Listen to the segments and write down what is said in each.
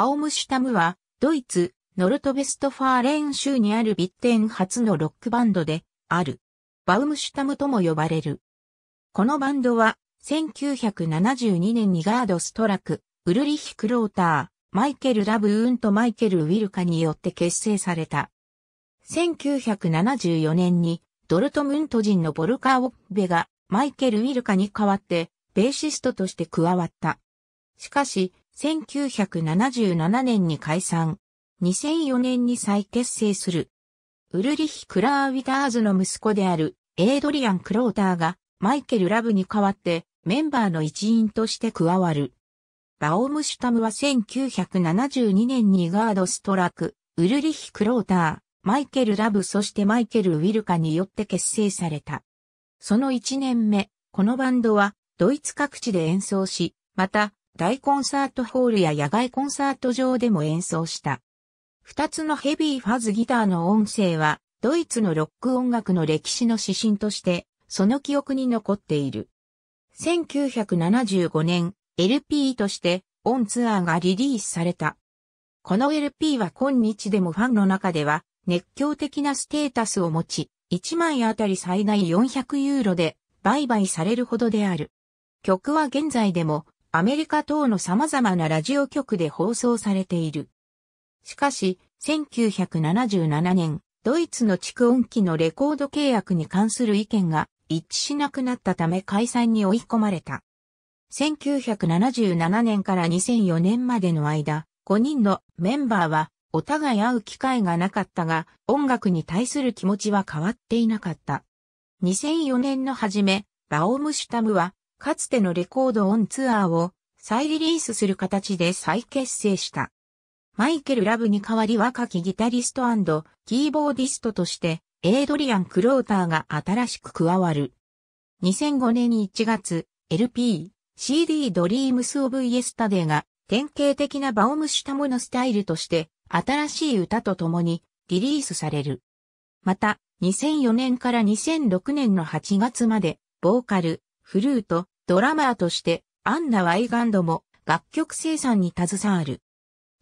バオムシュタムは、ドイツ、ノルトベストファーレン州にあるビッテン初のロックバンドで、ある。バウムシュタムとも呼ばれる。このバンドは、1972年にガード・ストラク、ウルリヒ・クローター、マイケル・ラブーンとマイケル・ウィルカによって結成された。1974年にドルトムント人のボルカー・オッベがマイケル・ウィルカに代わってベーシストとして加わった。しかし、1977年に解散。2004年に再結成する。ウルリヒ・クラーウィターズの息子であるエイドリアン・クローターがマイケル・ラブに代わってメンバーの一員として加わる。バオムシュタムは1972年にガード・ストラク、ウルリヒ・クローター、マイケル・ラブそしてマイケル・ウィルカによって結成された。その1年目、このバンドはドイツ各地で演奏し、また大コンサートホールや野外コンサート場でも演奏した。二つのヘビーファズギターの音声は、ドイツのロック音楽の歴史の指針として、その記憶に残っている。1975年、LP として、オンツアーがリリースされた。この LP は今日でもファンの中では、熱狂的なステータスを持ち、1枚あたり最大400ユーロで売買されるほどである。曲は現在でもアメリカ等の様々なラジオ局で放送されている。しかし、1977年、ドイツの蓄音機のレコード契約に関する意見が一致しなくなったため解散に追い込まれた。1977年から2004年までの間、5人のメンバーはお互い会う機会がなかったが、音楽に対する気持ちは変わっていなかった。2004年の初め、バオムシュタムはかつてのレコードオンツアーを再リリースする形で再結成した。マイケル・ラブに代わり若きギタリストキーボーディストとして、エイドリアン・クローターが新しく加わる。2005年1月、LP、CD ドリームス・オブ・イエスタデーが典型的なバオムシュタモのスタイルとして新しい歌と共にリリースされる。また、2004年から2006年の8月まで、ボーカル、フルート、ドラマーとして、アンナ・ワイガンドも楽曲生産に携わる。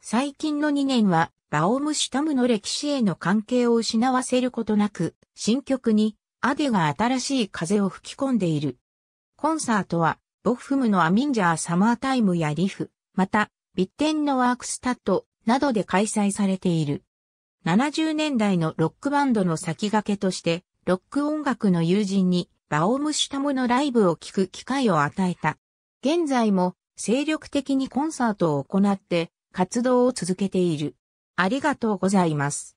最近の2年は、ラオムシュタムの歴史への関係を失わせることなく、新曲に、アデが新しい風を吹き込んでいる。コンサートは、ボフムのアミンジャーサマータイムやリフ、また、ビッテンのワークスタットなどで開催されている。70年代のロックバンドの先駆けとして、ロック音楽の友人にバオムシタムのライブを聴く機会を与えた。現在も精力的にコンサートを行って活動を続けている。ありがとうございます。